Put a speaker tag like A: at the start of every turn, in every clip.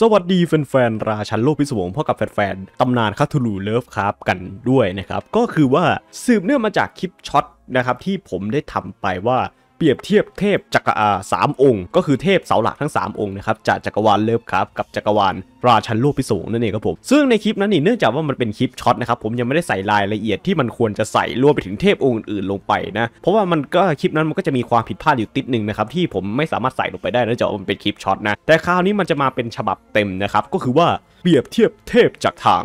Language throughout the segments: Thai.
A: สวัสดีแฟนๆราชันโลกพิศวงพ่อกับแฟนๆตำนานคาทูลูเลิฟครับกันด้วยนะครับ ก็คือว่าสืบเนื่องมาจากคลิปช็อตนะครับที่ผมได้ทำไปว่าเปรียบเทียบเทพจักรอาสามองค์ ก็คือเทพเสาหลักทั้ง 3 องค์นะครับจากจักรวาลเลิฟครับกับจักรวาลราชันโลกพิสูงนั่นเองครับผมซึ่งในคลิปนั้นนี่เนื่องจากว่ามันเป็นคลิปช็อตนะครับผมยังไม่ได้ใส่รายละเอียดที่มันควรจะใส่รวมไปถึงเทพองค์อื่นๆลงไปนะเพราะว่ามันก็คลิปนั้นมันก็จะมีความผิดพลาดอยู่ติดหนึ่งนะครับที่ผมไม่สามารถใส่ลงไปได้นะอจากมันเป็นคลิปช็อตนะแต่คราวนี้มันจะมาเป็นฉบับเต็มนะครับก็คือว่าเปรียบเทียบเทพจากทาง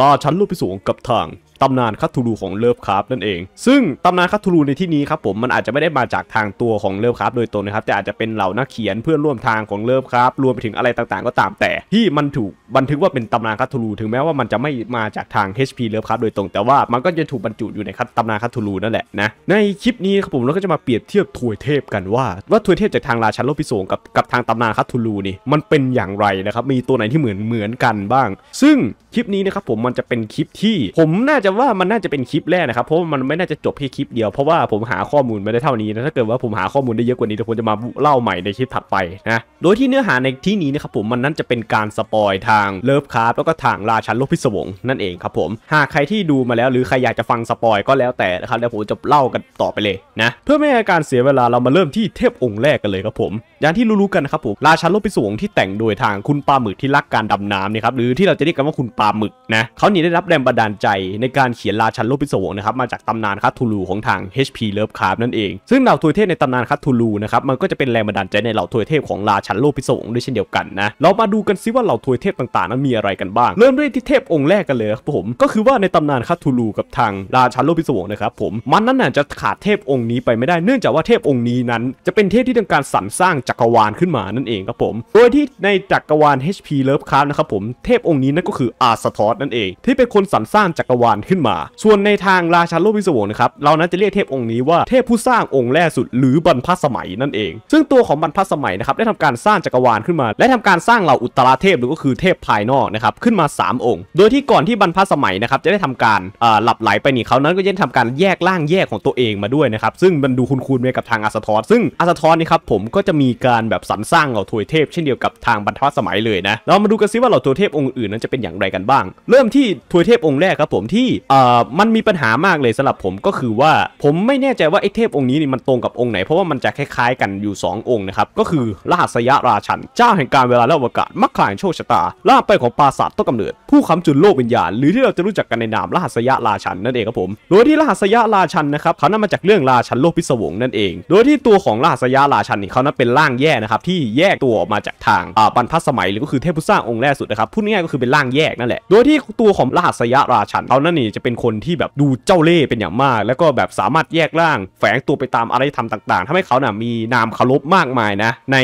A: ราชันโลกพิสูงกับทางตำนานคัตทูลูของเลิฟคราฟนั่นเองซึ่งตำนานคัตทูลูในที่นี้ครับผมมันอาจจะไม่ได้มาจากทางตัวของเลิฟคราฟโดยตรงนะครับ แต่อาจจะเป็นเหล่านักเขียนเพื่อนร่วมทางของเลิฟคราฟรวมไปถึงอะไรต่างๆ ก็ตามแต่ที่มันถูกบันทึกว่าเป็นตำนานคัตทูลูถึงแม้ว่ามันจะไม่มาจากทาง HP เลิฟคราฟโดยตรงแต่ว่ามันก็จะถูกบรรจุอยู่ในคัตำนานคัตทูลูนั่นแหละนะในคลิปนี้ครับผมเราก็จะมาเปรียบเทียบทวยเทพกันว่าว่าทวยเทพจากทางราชันโลกพิศวงกับกับทางตำนานคัตทูลูนี่มันเป็นอย่างไรนะครับมีตัวไหนที่เหมือนเหมือนกันบ้าง ซึ่งคลิปนี้นะครับ ผมมันจะเป็นคลิปที่ ผมน่าจะว่ามันน่าจะเป็นคลิปแรกนะครับ เพราะมันไม่น่าจะจบแค่คลิปเดียวเพราะว่าผมหาข้อมูลไม่ได้เท่านี้นะถ้าเกิดว่าผมหาข้อมูลได้เยอะกว่านี้ทุกคนผมจะมาเล่าใหม่ในคลิปถัดไป นะ โดยที่เนื้อหาในที่นี้นะครับผม มันนั้นจะเป็นการสปอยทางเลิฟคาร์ฟแล้วก็ทางราชันลกพิศวงนั่นเองครับผมหากใครที่ดูมาแล้วหรือใครอยากจะฟังสปอยก็แล้วแต่นะครับเดี๋ยวผมจะเล่ากันต่อไปเลยนะเพื่อไม่ให้การเสียเวลาเรามาเริ่มที่เทพองค์แรกกันเลยครับผมอย่างที่รู้ๆกันนะครับผมราชันลกพิศวงที่แต่งโดยทางคุณปลาหมึกที่รักการดำน้ำนี่ครับหรือที่เราจะเรียกกันว่าคุณปลาาหมึกนะเขานี่ได้รับแรงบันดาลใจในการเขียนราชันโลกพิศวงนะครับมาจากตำนานคัตทูลูของทาง HP Lovecraft นั่นเองซึ่งเหล่าทวยเทพในตำนานคัตทูลูนะครับมันก็จะเป็นแรงบันดาลใจในเหล่าทวยเทพของราชันโลกพิศวงด้วยเช่นเดียวกันนะเรามาดูกันซิว่าเหล่าทวยเทพต่างๆนั้นมีอะไรกันบ้าง เริ่มด้วยที่เทพองค์แรกกันเลยครับผมก็คือว่าในตำนานคัตทูลูกับทางราชันโลกพิศวงนะครับผมมันนั้นน่ะจะขาดเทพองค์นี้ไปไม่ได้เนื่องจากว่าเทพองค์นี้นั้นจะเป็นเทพที่ทำการสรรสร้างจักรวาลขึ้นมานั่นเองครับผมโดยที่ในจักรวาล HP Lovecraft นะครับผมเทพองค์นี้นั่นก็คืออาสทอสนั่นเองที่เป็นคนสรรสร้างจักรวาลขึ้นมา ส่วนในทางราชาโลกวิศวงนะครับเรานั้นจะเรียกเทพองค์นี้ว่าเทพผู้สร้างองค์แรกสุดหรือบรรพสมัยนั่นเอง ซึ่งตัวของบรรพสมัยนะครับได้ทำการสร้างจักรวาลขึ้นมา และทำการสร้างเหล่าอุตราเทพหรือก็คือเทพภายนอกนะครับขึ้นมา 3 องค์ โดยที่ก่อนที่บรรพสมัยนะครับจะได้ทำการหลับไหลไปนี่เขานั้นก็ยังทำการแยกร่างแยกของตัวเองมาด้วยนะครับ ซึ่งมันดูคุ้นๆไปกับทางอาสทอสซึ่งอาสทอสนี่ครับผมก็จะมีการแบบสรรสร้างเหล่าทวยเทพ เช่นเดียวกับทางบรรพสมัยเลยนะเรามาดูกันซิว่าเหล่าทวยเทพองค์อื่นนั้นจะเป็นอย่างไรกันบ้าง เริ่มที่ทวยเทพองค์แรกครับผม ที่เอ่อมันมีปัญหามากเลยสำหรับผมก็คือว่าผมไม่แน่ใจว่าไอ้เทพองค์นี้นี่มันตรงกับองค์ไหนเพราะว่ามันจะคล้ายๆกันอยู่ 2 องค์นะครับ ก็คือรหัสยาราชันเจ้าแห่งการเวลาและอวกาศมักขายโชคชะตา ล่าไปของปราสาทต้นกำเนิดผู้ค้ำจุนโลกวิญญาณหรือที่เราจะรู้จักกันในนามรหัสยาราชันนั่นเองครับผมโดยที่รหัสยาราชันนะครับเขานั้นมาจากเรื่องราชันโลกพิศวงนั่นเอง โดยที่ตัวของรหัสยาราชันนี่เขานั้นเป็นร่างแย่นะครับที่แยกตัวออกมาจากทางอ่าบรรพสมัยหรือก็คือเทพผู้สร้างองค์แรกสุดนะครับพูดง่ายๆก็คือเป็นร่างแยกนันนั่นแหละโดยที่ตัวของรหัสยะราชันเขานั่นนี่จะเป็นคนที่แบบดูเจ้าเล่ห์เป็นอย่างมาก แล้วก็แบบสามารถแยกร่าง แฝงตัวไปตามอารยธรรมต่างๆทำให้เขาน่ะมีนามคารพมากมายนะใน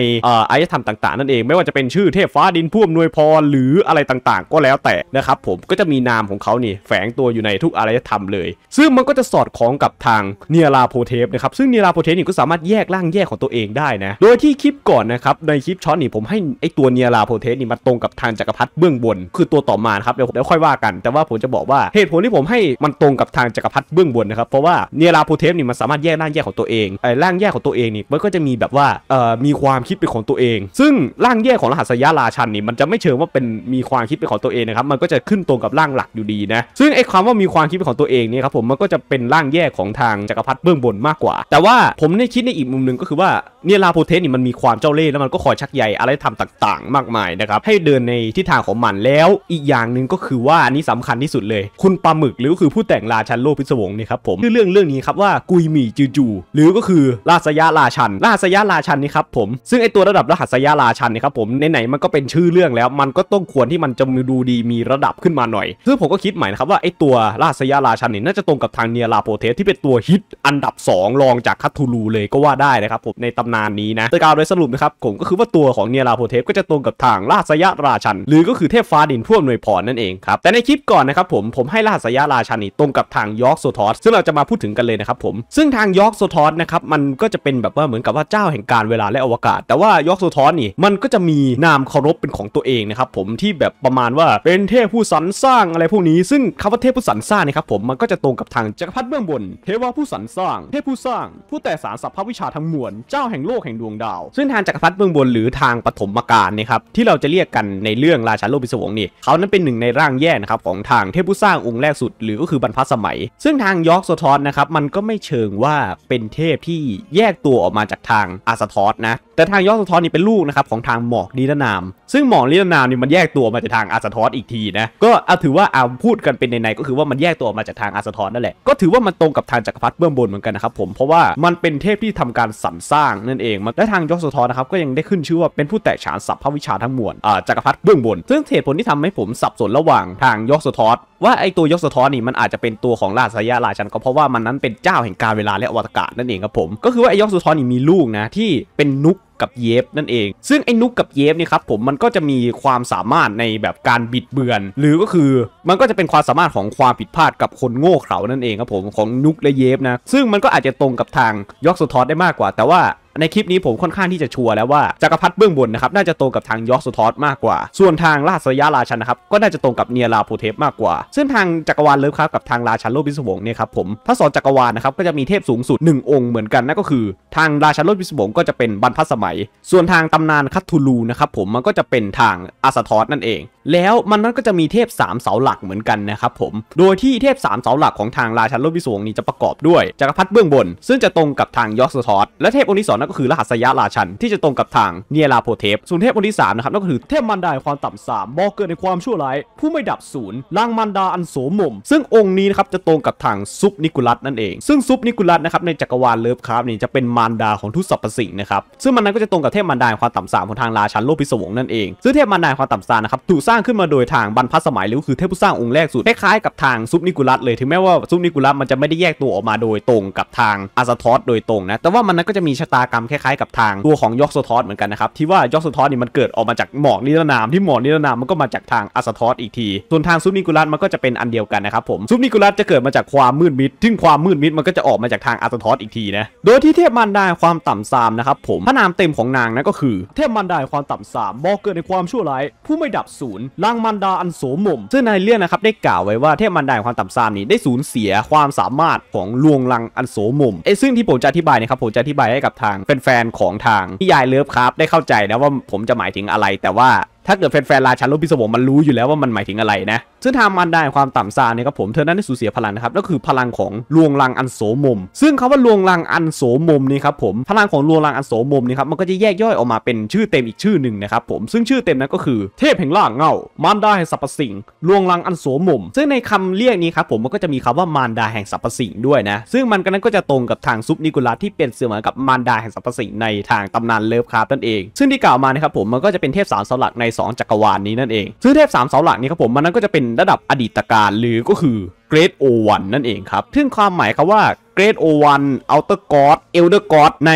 A: อารยธรรมต่างๆ นั่นเองไม่ว่าจะเป็นชื่อเทพฟ้าดินพุ่มนวยพรหรืออะไรต่างๆ ก็แล้วแต่นะครับผมก็จะมีนามของเขานี่แฝงตัวอยู่ในทุกอารยธรรมเลย ซึ่งมันก็จะสอดคล้องกับทางเนียราโพเทปนะครับซึ่งเนียราโพเทปนี่ก็สามารถแยกร่างแยกของตัวเองได้นะโดยที่คลิปก่อนนะครับในคลิปช็อตนี่ผมให้ไอตัวเนียราโพเทปนี่มาตรงกับทางจักรพรรดิเบื้องบนคือตัวต่อมาาณครับเดี๋ยวเดี๋ยวค่อยว่ากันแต่ว่าผมจะบอกว่า เหตุผลที่ผมให้มันตรงกับทางจักรพรรดิเบื้องบนนะครับเพราะว่าเนราโพเทสนี่มันสามารถแยกร่างแยกของตัวเองไอ้ร่างแยกของตัวเองนี่มันก็จะมีแบบว่าเอ่อมีความคิดเป็นของตัวเอง ซึ่งร่างแยกของรหัสยาราชันนี่มันจะไม่เชิงว่าเป็นมีความคิดเป็นของตัวเองนะครับมันก็จะขึ้นตรงกับร่างหลักอยู่ดีนะ ซึ่งไอ้ความว่ามีความคิดเป็นของตัวเองนี่ครับผมมันก็จะเป็นร่างแยกของทางจักรพรรดิเบื้องบนมากกว่า แต่ว่าผมได้คิดในอีกมุมหนึ่งก็คือว่าเนราโพเทสนี่มันมีความเจ้าเล่ห์แล้วมันก็คอยชักใยอะไรทำต่าง ๆ มากมายนะครับให้เดินในทิศทางของมันแล้วอีกอย่าอางหนึ่งก็คือว่าอันนี้สำคัญที่สุดเลย คุณปลาหมึกหรือก็คือผู้แต่งราชันโลกพิศวงนี่ครับผมชื่อเรื่องเรื่องนี้ครับว่ากุยหมี่จูจู หรือก็คือราษยาราชันราษยาราชันนี่ครับผมซึ่งไอตัวระดับรหัสยาราชันนี่ครับผมในไหนมันก็เป็นชื่อเรื่องแล้ว มันก็ต้องควรที่มันจะมีดูดีมีระดับขึ้นมาหน่อยซึ่งผมก็คิดใหม่นะครับว่าไอตัวราษยาราชันนี่น่าจะตรงกับทางเนียราโปเทสที่เป็นตัวฮิตอันดับ2รองจากคัตทูลูเลยก็ว่าได้นะครับผมในตำนานนี้นะโดยการโดยสรุปนะครับผมก็คือว่า ตัวของเนียราโปเทสก็จะตรงกับทางราษยาราชัน หรือก็คือเทพฟ้าดินพ่วงหนวยพรนั่นเองครับแต่ในคลิปก่อนนะครับผมผมให้รหัสยะราชานีตรงกับทางยอร์กโซทอสซึ่งเราจะมาพูดถึงกันเลยนะครับผมซึ่งทางยอร์กโซทอสนะครับมันก็จะเป็นแบบว่าเหมือนกับว่าเจ้าแห่งการเวลาและอวกาศ แต่ว่ายอร์กโซทอสนี่มันก็จะมีนามเคารพเป็นของตัวเองนะครับผมที่แบบประมาณว่าเป็นเทพผู้สรรสร้างอะไรพวกนี้ซึ่งคำว่าเทพผู้สรรสร้างนะครับผมมันก็จะตรงกับทางจักรพรรดิเบื้องบน เทวผู้สรรสร้าง เทพผู้สร้างผู้แต่สารสัพพวิชาทั้งมวลเจ้าแห่งโลกแห่งดวงดาวซึ่งทางจักรพรรดิเบื้องบนหรือทางปฐมกาลนะครับที่เราจะเรียกกันในเรื่องราชาโลกปิศวงนี่เขานั้นเป็นนหนึ่งในร่างแย่นะครับของทางเทพผู้สร้างองค์แรกสุดหรือก็คือบรรพสมัย ซึ่งทางยอร์กสทอนนะครับ มันก็ไม่เชิงว่าเป็นเทพที่แยกตัวออกมาจากทางอาสทอสนะ แต่ทางยอร์กสทอนนี่เป็นลูกนะครับของทางหมอกนิรนาม ซึ่งหมอกนิรนามนี่มันแยกตัวมาจากทางอาสทอสอีกทีนะ ก็เอาถือว่าเอาพูดกันเป็นในๆ ก็คือว่ามันแยกตัวออกมาจากทางอาสทอสนั่นแหละ ก็ถือว่ามันตรงกับทางจักรพรรดิเบื้องบนเหมือนกันนะครับผม เพราะว่ามันเป็นเทพที่ทำการสรรสร้างนั่นเองและทางยอร์กสทอนนะครับก็ยังได้ขึ้นชื่อว่าเป็นผู้แตะฉานสัพะวิชาทั้งมวลจักรพรรดิเบื้องบนซึ่งเหตุผลที่ทำให้ผมสับสนระหว่างทางยกสทอสว่าไอตัวยกสทอสนี่มันอาจจะเป็นตัวของราชสยาราชัน ก็เพราะว่ามันนั้นเป็นเจ้าแห่งกาลเวลาและอวตารนั่นเองครับผมก็คือว่าไอยกสทอสนี่มีลูกนะ ที่เป็นนุกกับเยฟนั่นเอง ซึ่งไอ้นุกกับเยฟเนี่ยครับผมมันก็จะมีความสามารถในแบบการบิดเบือน หรือก็คือมันก็จะเป็นความสามารถของความผิดพลาดกับคนโง่เขลานั่นเองครับผมของนุกและเยฟนะซึ่งมันก็อาจจะตรงกับทางยอกสุทอสได้มากกว่า แต่ว่าในคลิปนี้ผมค่อนข้างที่จะชัวร์แล้วว่าจักรพรรดิเบื้องบนนะครับน่าจะตรงกับทางยอกสุทอสมากกว่า ส่วนทางราชสยาราชันนะครับ ก็น่าจะตรงกับเนียราโพเทปมากกว่าซึ่งทางจักรวาลเลิฟครับกับทางราชันโลบิสวงเนี่ยครับผมถ้าสอนจักรวาลนะครับก็จะมีเทพสูงสุด1องค์เหมือนกันนั่นก็คือ ทางราชันโลบิสวงก็จะเป็นบรรพสมัส่วนทางตำนานคัตทูลูนะครับผมมันก็จะเป็นทางอาสทอสนั่นเองแล้วมันนั้นก็จะมีเทพ3เสาหลักเหมือนกันนะครับผม โดยที่เทพ3เสาหลักของทางราชันโลบิสวงนี้จะประกอบด้วยจักรพรรดิเบื้องบน ซึ่งจะตรงกับทางยอสทอสและเทพองค์ที่2นั่นก็คือรหัสยะราชัน ที่จะตรงกับทางเนียราโพเทพส่วนเทพองค์ที่3นะครับนั่นก็คือเทพมันดาความต่ำสามบอกเกิดในความชั่วร้ายผู้ไม่ดับศูนย์นางมันดาอันโสมมซึ่งองค์นี้นะครับจะตรงกับทางซุปนิกุลัสนั่นเอง ซึ่งซุปนิกุลัสนะครับในจักรวาลเลิฟคราฟนี่จะเป็นมันดาของทุตสปพสิงนะครับซึ่งมันนั้นก็จะตรงกับเทพมันดาความต่ำสามของทางราชันโลบิสวงนั่นเองซึ่งเทพมันดาความต่ำสามนะครับถูกสร้างขึ้นมาโดยทางบรรพสมัยหรือคือเทพผู้สร้างองค์แรกสุดคล้ายๆกับทางซุปนิกุลัสเลยถึงแม้ว่าซุปนิกุลัสมันจะไม่ได้แยกตัวออกมาโดยตรงกับทางอาสทอสโดยตรงนะแต่ว่ามันก็จะมีชะตากรรมคล้ายๆ กับทางตัวของยอกสทอสเหมือนกันนะครับที่ว่ายอกสทอสนี่มันเกิดออกมาจากหมอกนิรนามที่หมอกนิรนามมันก็มาจากทางอาสทอสอีกทีส่วนทางซุปนิกุลัสมันก็จะเป็นอันเดียวกันนะครับผมซุปนิกุลัสจะเกิดมาจากความมืดมิดซึ่งความมืดมิดมันก็จะออกมาจากทางอาสทอสอีกทีนะโดยที่เทพมันได้ความต่ำซามนะครับผมพระนามเต็มของนางนะก็คือ เทพมันได้ความต่ำซามบอกเกิดในความชั่วร้ายผู้ไม่ดับศูนล่างมันดาอันโสมม ซึ่งในเรื่องนะครับได้กล่าวไว้ว่าเทพมันดาความต่ำซามนี้ได้สูญเสียความสามารถของลวงลังอันโสมมไอ้ซึ่งที่ผมจะอธิบายนะครับผมจะอธิบายให้กับทางแฟนๆของทางพี่ยายเลิฟครับได้เข้าใจนะว่าผมจะหมายถึงอะไรแต่ว่าถ้าเกิดแฟนๆราชาโลกพิศวงมันรู้อยู่แล้วว่ามันหมายถึงอะไรนะ ซึ่งทำมันได้ความต่ำซาเนี่ยครับผมเธอนั้นได้สูญเสียพลังนะครับก็คือพลังของลวงลังอันโสมมซึ่งคาว่าลวงลังอันโสมมนี่ครับผมพลังของลวงลังอันโสมมนี่ครับมันก็จะแยกย่อยออกมาเป็นชื่อเต็มอีกชื่อหนึ่งนะครับผมซึ่งชื่อเต็มนั้นก็คือเทพแห่งล่างเงามารดาแห่งสรรพสิ่งลวงลังอันโสมมซึ่งในคำเรียกนี้ครับผมมันก็จะมีคำว่ามารดาแห่งสรรพสิ่งด้วยนะซึ่งมันก็นั้นก็จะตรงกับทางซุปนิกุลัสที่เป็นเสมือนกับมารดาแห่งสรรพสิ่งในทางตำนานเลิฟคราฟนั่นเอง ซึ่งที่กล่าวมานะครับผมมันก็จะเป็นเทพสารสลักใน2จักรวาลนนี้นั่นเองซึ่งเทพ3เสาหลักนี้ครับผมมันนั้นก็จะเป็นระดับอดีตการหรือก็คือ Great O1 นั่นเองครับ ซึ่งความหมายครับว่า Great O1 Outer God Elder God ใน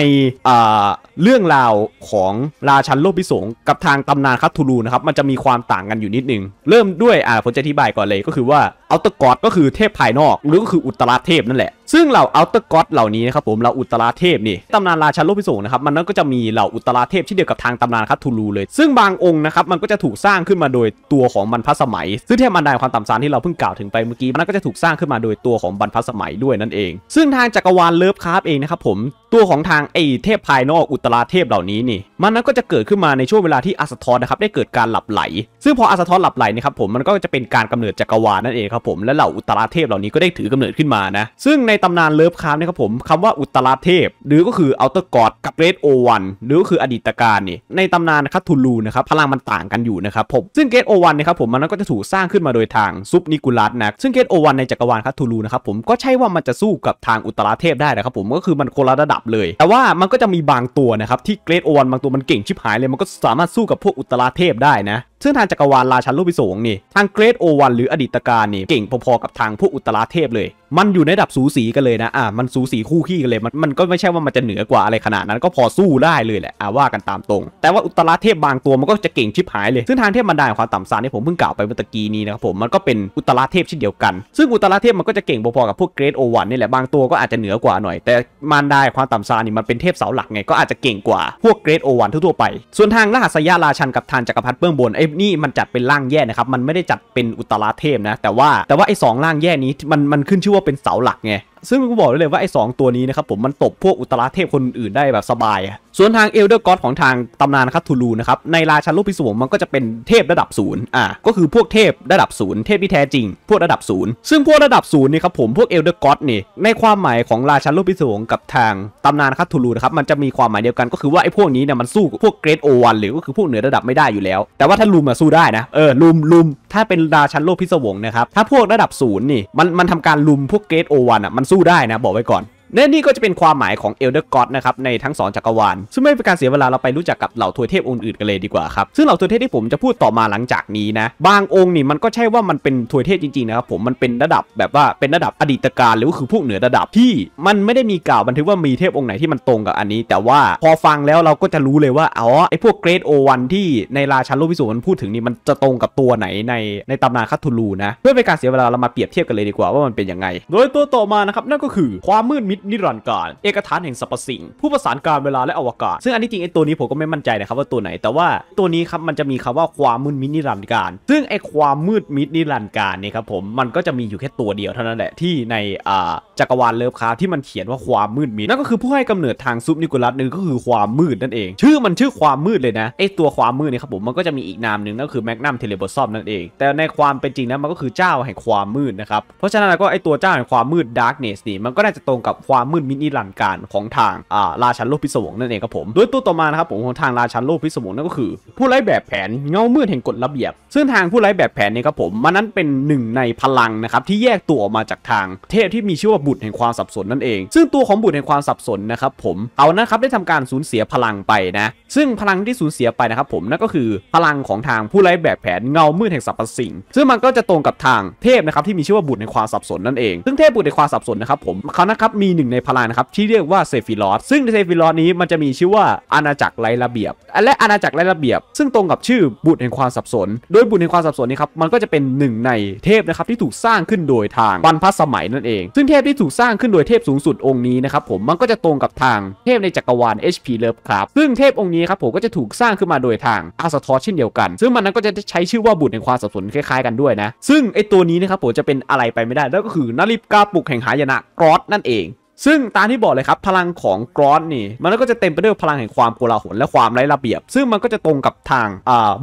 A: เรื่องราวของราชันโลกพิสงกับทางตำนานคัตทูลูนะครับมันจะมีความต่างกันอยู่นิดนึง เริ่มด้วยอ่าผมจะอธิบายก่อนเลยก็คือว่า Outer God ก็คือเทพภายนอกหรือก็คืออุตราเทพนั่นแหละ ซึ่งเหล่า Outer God เหล่านี้นะครับผม เราอุตราเทพนี่ตำนานราชันโลกพิสงนะครับมันนั้นก็จะมีเหล่าอุตราเทพที่เดียวกับทางตำนานคัตทูลูเลยซึ่งบางองค์นะครับมันก็จะถูกสร้างขึ้นมาโดยตัวของบรรพสมัยซึ่งเทพมันดความต่ำซานที่เราเพิ่งกล่าวถึงไปเมื่อกี้มันก็จะถูกสร้างขึ้นมาโดยตัวของบรรพสมัยด้วยนั่นเอง ซึ่งทางจักรวาลเลิฟคาร์ฟเองนะครับผม ตัวของทางไอเทพภายนอกอุตราเทพเหล่านี้นี่ มันนั้นก็จะเกิดขึ้นมาในช่วงเวลาที่อัสทอนนะครับได้เกิดการหลับไหล ซึ่งพออัสทอนหลับไหลนะครับผม มันก็จะเป็นการกำเนิดจักรวาลนั่นเองครับผม และเหล่าอุตราเทพเหล่านี้ก็ได้ถือกำเนิดขึ้นมานะ ซึ่งในตำนานเลิฟคาร์ฟนะครับผมคำว่าอุตราเทพ หรือก็คืออัลเตอร์กอดกับเรดโอวันหรือก็คืออดีตการนี่ ในตำนานคัทูลูนะครับพลังมันต่างกันอยู่นะครับผมซึ่งเกตโอวันนะครับผมมันก็จะถูกสร้างขึ้นมาโดยทางซุปนิกุลัสนะซึ่งเกตโอวันในจักรวาลคัตทูลูนะครับผมก็ใช่ว่ามันจะสู้กับทางอุตราเทพได้นะครับผมก็คือมันคนละระดับเลย แต่ว่ามันก็จะมีบางตัวนะครับที่เกรดโอวันบางตัวมันเก่งชิบหายเลยมันก็สามารถสู้กับพวกอุตราเทพได้นะซึ่งทางจักรวาลราชาลูกพิสงนี่ทางเกรดโอวันหรืออดีตการนี่เก่งพอๆกับทาง พวกอุตราเทพเลย มันอยู่ในดับสูสีกันเลยนะอ่ามันสูสีคู่ขี้กันเลยมันมันก็ไม่ใช่ว่ามันจะเหนือกว่าอะไรขนาดนั้นก็พอสู้ได้เลยแหละอ่าว่ากันตามตรง แต่ว่าอุตราเทพบางตัวมันก็จะเก่งชิบหายเลยซึ่งทางเทพบรรดาความต่ำซานที่ผมเพิ่งกล่าวไปเมื่อกี้นี้นะครับผมมันก็เป็นอุตราเทพเช่นเดียวกันซึ่งอุตราเทพมันก็จะเก่งพอๆกับพวกเกรดโอวันนี่แหละบางตัวก็อาจจะเหนือกว่าหน่อย แต่มนไดาความต่ำซานนี่มันเป็นเทพเสาหลักไงก็อาจจะเก่งกว่าพวกเกรดโอวันทั่วๆไปส่วนทางรหัสยาราชันกับทางจักรพรรดิเบื้องบนไอ้นี่มันจัดเป็นร่างแย่นะครับ มันไม่ได้จัดเป็นอุตราเทพนะ แต่ว่าแต่ว่าไอ้สองร่างแย่นี้ มันมันขึ้นชื่อว่าเป็นเสาหลักไงซึ่งผมบอกได้เลยว่าไอ้สตัวนี้นะครับผมมันตบพวกอุตราเทพคนอื่นได้แบบสบาย ส่วนทางเอลเดอร์กอสของทางตำนานครับทูลูนะครับในราชันโลกพิศวงมันก็จะเป็นเทพระดับศูนย์อ่ะก็คือพวกเทพระดับศูนย์เทพที่แท้จริงพวกระดับศูนย์ซึ่งพวกระดับศูนย์นี่ครับผมพวกเอลเดอร์กอดนี่ในความหมายของราชันโลกพิศวงกับทางตำนานครับทูลูนะครับมันจะมีความหมายเดียวกันก็คือว่าไอ้พวกนี้เนี่ยมันสู้พวกเกรดโอวันหรือก็คือ พวกเหนือระดับไม่ได้อยู่แล้ว แต่ว่าถ้าลุมอะสู้ได้นะเออลุมลุมถ้าเป็นราชานูกพิศวงนะครับถ้าพวกระดับศูนย์นี่มันมันทำการลุมพวกเกรดโอวันอะมันสู้ได้นะ บอกไว้ก่อนและนี่ก็จะเป็นความหมายของเอลเดอร์กอตนะครับในทั้งสองจักรวาล ซึ่งไม่เป็นการเสียเวลาเราไปรู้จักกับเหล่าทวยเทพองค์อื่นกันเลยดีกว่าครับ ซึ่งเหล่าทวยเทพที่ผมจะพูดต่อมาหลังจากนี้นะ บางองค์นี่มันก็ใช่ว่ามันเป็นทวยเทพจริงๆนะครับผม มันเป็นระดับแบบว่าเป็นระดับอดีตการหรือว่าคือพวกเหนือระดับที่ มันไม่ได้มีกล่าวบันทึกว่ามีเทพองค์ไหนที่มันตรงกับอันนี้ แต่ว่าพอฟังแล้วเราก็จะรู้เลยว่าอ๋อไอ้พวกเกรดโอวันที่ในราชานโลกพิสูจน์มันพูดถึงนี่มันจะตรงกับตัวไหนในในตำนานคาทูลูนะเพื่อเป็นการเสียเวลาเรามาเปรียบเทียบกันเลยดีกว่าว่ามันเป็นยังไง โดยตัวต่อมานะครับนั่นก็คือความมืดมิดนิรันดร์การ เอกฐานแห่งสรรพสิ่งผู้ประสานการเวลาและอวกาศ ซึ่งอันที่จริงไอ้ตัวนี้ผมก็ไม่มั่นใจนะครับว่าตัวไหนแต่ว่าตัวนี้ครับมันจะมีคำว่าความมืดมิดนิรันดร์การซึ่งไอ้ความมืดมิดนิรันดร์การเนี่ยครับผมมันก็จะมีอยู่แค่ตัวเดียวเท่านั้นแหละที่ในอ่าจักรวาลเลิฟคาร์ที่มันเขียนว่าความมืดมิด นั่นก็คือผู้ให้กำเนิดทางซุปนิโคลัสนึงก็คือความมืดนั่นเองชื่อมันชื่อความมืดเลยนะไอ้ตัวความมืดเนี่ยครับผมมันก็จะมีอีกนามหนึ่งก็คือแมกนัมเทเลบอซอมนั่นเอง แต่ในความเป็นจริงนะมันก็คือเจ้าแห่งความมืดนะครับเพราะฉะนั้นก็ไอ้ตัวเจ้าแห่งความมืดดาร์กเนสนี่มันก็น่าจะตรงกับความมืดมินิรันดร์การของทางอาราชันโลกพิศวงนั่นเองครับผมโดยตัวต่อมานะครับผมของทางราชันโลกพิศวงนั่นก็คือ ผู้ไร้แบบแผนเงามืดแห่งกฎระเบียบ ซึ่งทางผู้ไร้แบบแผนนี่ครับผมมันนั้นเป็นหนึ่งในพลังนะครับที่แยกตัวออกมาจากทางเทพที่มีชื่อว่าบุตรแห่งความสับสนนั่นเอง ซึ่งตัวของบุตรแห่งความสับสนนะครับผมเอานะครับได้ทำการสูญเสียพลังไปนะ ซึ่งพลังที่สูญเสียไปนะครับผมนั่นก็คือพลังของทางผู้ไร้แบบแผนเงามืดแห่งสรรพสิ่ง ซึ่งมันก็จะตรงกับทางเทพนะครับที่มีชื่อว่าบุตร่งความสับสนนั่นเองซึ่งเทพบุตร่งความสับสนนะครับผมเขานะครับมีหนึ่งในพลานนะครับที่เรียกว่าเซฟิลอสซึ่งเซฟิลอสนี้มันจะมีชื่อว่าอาณาจักรไรระเบียบและอาณาจักรไรระเบียบ ซึ่งตรงกับชื่อบุตรแห่งความสับสน โดยบุตรแห่งความสับสนนี้ครับมันก็จะเป็นหนึ่งในเทพนะครับที่ถูกสร้างขึ้นโดยทางบรรพสมัยนั่นเอง ซึ่งเทพที่ถูกสร้างขึ้นโดยเทพสูงสุดองค์นี้นะครับผมมันก็จะตรงกับทางเทพในจักรวาล HP l o v e ครับซึ่งเทพองค์นี้ครับผมก็จะถูกสร้างขึ้นมาโดยทางอาสทอเช่นเดียวกัน ซึ่งมันนั้นก็จะใช้ชื่อว่าบุตรแห่งความสับสนคล้ายๆกันด้วยนะซึ่งไอตัวนี้นะครับผมจะเป็นอะไรไปไม่ได้แล้วก็คือนาฬิกาปลุกแห่งหายนะกรอสนั่นเองซึ่ง ตามที่บอกเลยครับ พลังของกรอนนี่ มันก็จะเต็มไปด้วยพลังแห่งความโกลาหลและความไร้ระเบียบ ซึ่งมันก็จะตรงกับทาง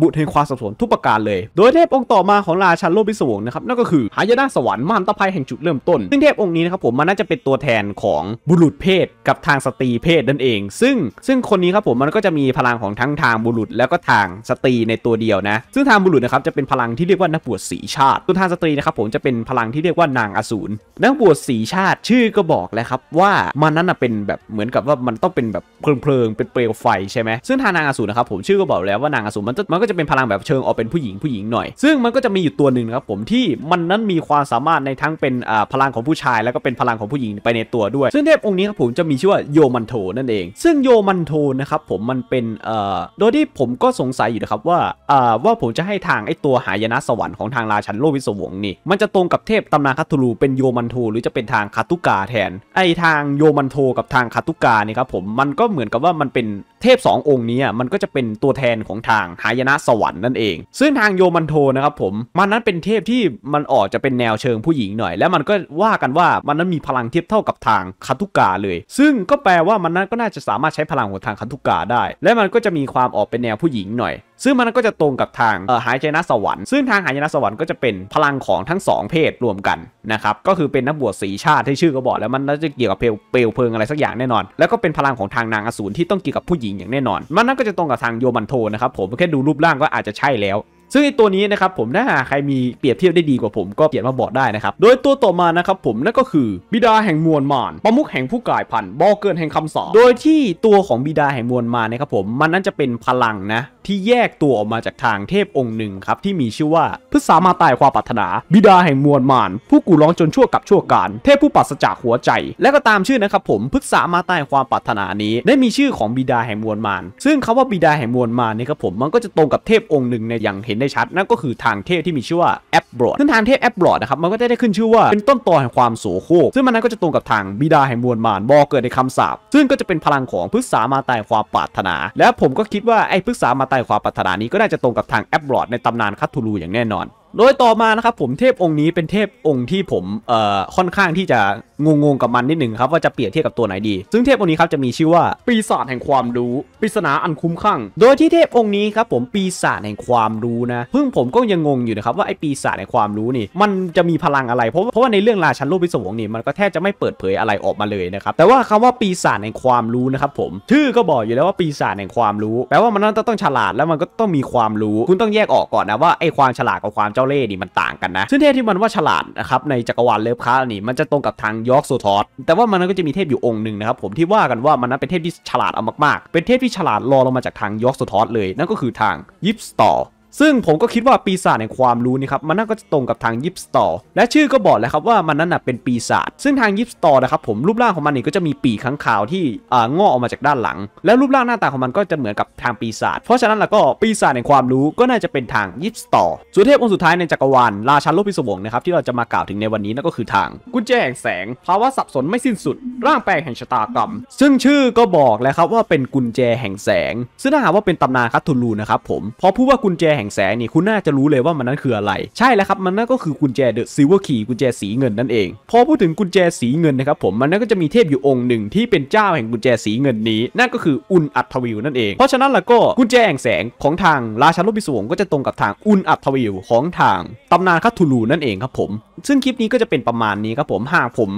A: บุตรแห่งความสับสนทุกประการเลย โดยเทพองค์ต่อมาของ ราชานโลบิสวงนะครับ นั่นก็คือหายนาสวรรค์มหันตภัยแห่งจุดเริ่มต้น ซึ่งเทพองค์นี้นะครับผมมันน่าจะเป็นตัวแทนของบุรุษเพศ กับทางสตรีเพศนั่นเอง ซึ่งซึ่งคนนี้ครับผมมันก็จะมีพลังของทั้งทางบุรุษ แล้วก็ทางสตรีในตัวเดียวนะซึ่งทางบุรุษนะครับจะเป็นพลังที่เรียกว่านักบวชสีชาติส่วนทางสตรีนะครับผมจะเป็นพลังที่เรียกว่านางอสูรนักบวชสีชาติชื่อก็บอกแล้วครับว่ามันนั้นเป็นแบบเหมือนกับว่ามันต้องเป็นแบบเพลิงๆเป็นเปลวไฟใช่ไหมซึ่งทางนางอสูรนะครับผมชื่อก็บอกแล้วว่านางอสูรมันมันก็จะเป็นพลังแบบเชิงออกเป็นผู้หญิงผู้หญิงหน่อยซึ่งมันก็จะมีอยู่ตัวหนึ่งครับผมที่มันนั้นมีความสามารถในทั้งเป็นพลังของผู้ชาย แล้วก็เป็นพลังของผู้หญิงไปในตัวด้วย ซึ่งเทพองค์นี้ครับผมจะมีชื่อว่าโยมันโทนั่นเองซึ่งโยมันโทนะครับผมมันเป็นเอ่อโดยที่ผมก็สงสัยอยู่นะครับว่าอ่าว่าผมจะให้ทางไอ้ตัวหายนะสวรรค์ของทางราชันโลวิศวงนี่ มันจะตรงกับเทพตำนานคาทูลูเป็นโยมันโทหรือจะเป็นทางคาตุกาแทนไทางโยมันโทกับทางคาตุกาเนี่ยครับผมมันก็เหมือนกับว่ามันเป็นเทพ2องค์นี้มันก็จะเป็นตัวแทนของทางหายนะสวรรค์นั่นเอง ซึ่งทางโยมันโทนะครับผมมันนั้นเป็นเทพที่มันออกจะเป็นแนวเชิงผู้หญิงหน่อย แล้วมันก็ว่ากันว่ามันนั้นมีพลังเทียบเท่ากับทางคาตุกาเลย ซึ่งก็แปลว่ามันนั้นก็น่าจะสามารถใช้พลังของทางคาตุกาได้ และมันก็จะมีความออกเป็นแนวผู้หญิงหน่อยซึ่งมันก็จะตรงกับทางหายใจนัสวรรค์ซึ่งทางหายใจนัสวรรค์ก็จะเป็นพลังของทั้ง 2 เพศรวมกันนะครับ ก็คือเป็นนักบวชสีชาติที่ชื่อก็บอกแล้วมันน่าจะเกี่ยวกับเปลวเปลวเพลิงอะไรสักอย่างแน่นอน แล้วก็เป็นพลังของทางนางอสูรที่ต้องเกี่ยวกับผู้หญิงอย่างแน่นอน มันนั่นก็จะตรงกับทางโยมันโทนะครับผมแค่ดูรูปร่างก็อาจจะใช่แล้วซึ่งไอตัวนี้นะครับผมถ้าหาใครมีเปรียบเทียบได้ดีกว่าผม ก็เขียนมาบอกได้นะครับโดยตัวต่อมานะครับผมนั่นก็คือบิดาแห่งมวลมารประมุขแห่งผู้กายพันธุ์บอเกินแห่งคำสอนโดยที่ตัวของบิดาแห่งมวลมารนะครับผมมันนั่นจะเป็นพลังนะที่แยกตัวออกมาจากทางเทพองค์หนึ่งครับที่มีชื่อว่าพฤษามาตายความปรารถนา บิดาแห่งมวลมารผู้กูร้องจนชั่วกับชั่วการเทพผู้ปัสจากหัวใจ และก็ตามชื่อนะครับผมพฤษามาตายความปรารถนานี้ ได้มีชื่อของบิดาแห่งมวลมารซึ่งคาว่าบิดาแห่งมวลมารนี่ครับผมมันก็จะตรงกับเทพองค์หนึ่งในอย่างเห็นได้ชัดนั่นก็คือทางเทพที่มีชื่อว่าแอปบรอดซึ่งทางเทพแอปบรอดนะครับมันก็จะได้ขึ้นชื่อว่าเป็นต้นตอแห่งความโสโครกซึ่งมันนั้นก็จะตรงกับทางบิดาแห่งมวลมารบอเกิดในคำสาบซึ่งก็จะเป็นพลังของพฤกษามาตายความปรารถนา และผมก็คิดว่าไอ้พฤกษามาตายความปรารถนานี้ ก็น่าจะตรงกับทางแอปบรอดในตำนานคัตทูลูอย่างแน่นอนโดยต่อมานะครับผมเทพองค์นี้เป็นเทพองค์ที่ผมเอ่อค่อนข้างที่จะงงๆกับมันนิดหนึ่งครับ ว่าจะเปรียบเทียบกับตัวไหนดี ซึ่งเทพองค์นี้ครับจะมีชื่อว่าปีศาจแห่งความรู้ปริศนาอันคุ้มข้าง โดยที่เทพองค์นี้ครับผมปีศาจแห่งความรู้นะเพิ่งผมก็ยังงงอยู่นะครับว่าไอ้ปีศาจแห่งความรู้นี่ มันจะมีพลังอะไร เพราะเพราะว่าในเรื่องราชันโลกพิศวงนี่มันก็แทบจะไม่เปิดเผยอะไรออกมาเลยนะครับแต่ว่าคำว่าปีศาจแห่งความรู้นะครับผมชื่อก็บอกอยู่แล้วว่าปีศาจแห่งความรู้แปลว่ามันต้องฉลาดแล้วมันก็ต้องมีความรู้ คุณต้องแยกออกก่อนนะว่าไอ้ความฉลาดกับความเจ้าาเล่นี่มันต่างกันนะ ซึ่งเทพที่มันว่าฉลาดนะครับในจักรวาลเลฟคาร์นี่มันจะตรงกับทางยอร์กโซทอสแต่ว่ามันก็จะมีเทพอยู่องค์หนึ่งนะครับ ผมที่ว่ากันว่ามันนั้นเป็นเทพที่ฉลาดเอามากๆ เป็นเทพที่ฉลาดรอลงมาจากทางยอร์กโซทอสเลย นั่นก็คือทางยิปสตอร์ซึ่งผมก็คิดว่าปีศาจแห่งความรู้นี่ครับมันน่าก็จะตรงกับทางยิปสตอร์และชื่อก็บอกแล้วครับว่ามันนั่นน่ะเป็นปีศาจซึ่งทางยิปสตอร์นะครับผมรูปร่างของมันนี่ก็จะมีปีกข้างขาวที่อ่างอออกมาจากด้านหลัง และรูปร่างหน้าตาของมันก็จะเหมือนกับทางปีศาจเพราะฉะนั้นแล้วก็ปีศาจแห่งความรู้ก็น่าจะเป็นทางยิปสตอร์สุเทพองค์สุดท้ายในจักรวาลราชานโลกพิศวงนะครับที่เราจะมากล่าวถึงในวันนี้นั่นก็คือทางกุญแจแห่งแสง ภาวะสับสนไม่สิ้นสุด ร่างแปลงแห่งชะตากรรม ซึ่งชื่อก็บอกแล้วครับว่าเป็นกุญแจแห่งแสง ซึ่งถ้าหากว่าเป็นตำนานคัตทูลูนะครับผมพอพูดว่ากุญแจแหแห่งแสงนี่คุณน่าจะรู้เลยว่ามันนั้นคืออะไร ใช่แล้วครับมันนั่นก็คือกุญแจเดอะซิลเวอร์คีกุญแจสีเงินนั่นเอง พอพูดถึงกุญแจสีเงินนะครับผมมันนั่นก็จะมีเทพอยู่องค์หนึ่ง ที่เป็นเจ้าแห่งกุญแจสีเงินนี้นั่นก็คืออุนอัทวิวนั่นเอง เพราะฉะนั้นแล้วก็กุญแจแห่งแสงของทางราชาูลบิสวงก็จะตรงกับทางอุนอัทวิวของทางตำนานคาทูลูนั่นเองครับผมซึ่งคลิปนี้ก็จะเป็นประมาณนี้ครับผมหากผม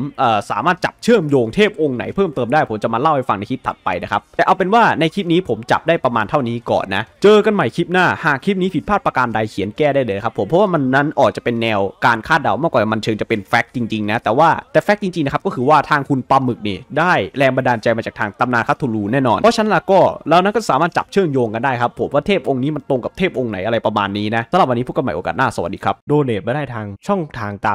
A: สามารถจับ เชื่อมโยงเทพองค์ไหนเพิ่มเติมได้ ผมจะมาเล่าให้ฟังในคลิปถัดไปนะครับ แต่เอาเป็นว่าในคลิปนี้ผมจับได้ประมาณเท่านี้ก่อนนะ เจอกันใหม่คลิปหน้าหากคลิปนี้ผิดพลาดประการใดเขียนแก้ได้เลยครับผมเพราะว่ามันนั้นออกจะเป็นแนวการคาดเดามากกว่ามันเชิงจะเป็นแฟกต์จริงๆนะแต่ว่าแต่แฟกต์จริงๆนะครับก็คือว่าทางคุณปลาหมึกนี่ได้แรงบันดาลใจมาจากทางตำนานคาทูลูแน่นอน เพราะฉะนั้นละก็เรานั้นก็สามารถจับเชื่อมโยงกันได้ครับผมว่าเทพองค์นี้มันตรงกับเทพองค์ไหนอะไรประมาณนี้นะสำหรับวันนี้พบกันใหม่โอกาสหน้าสวัสดีครับโดเนทมาได้ทางช่องทางตาม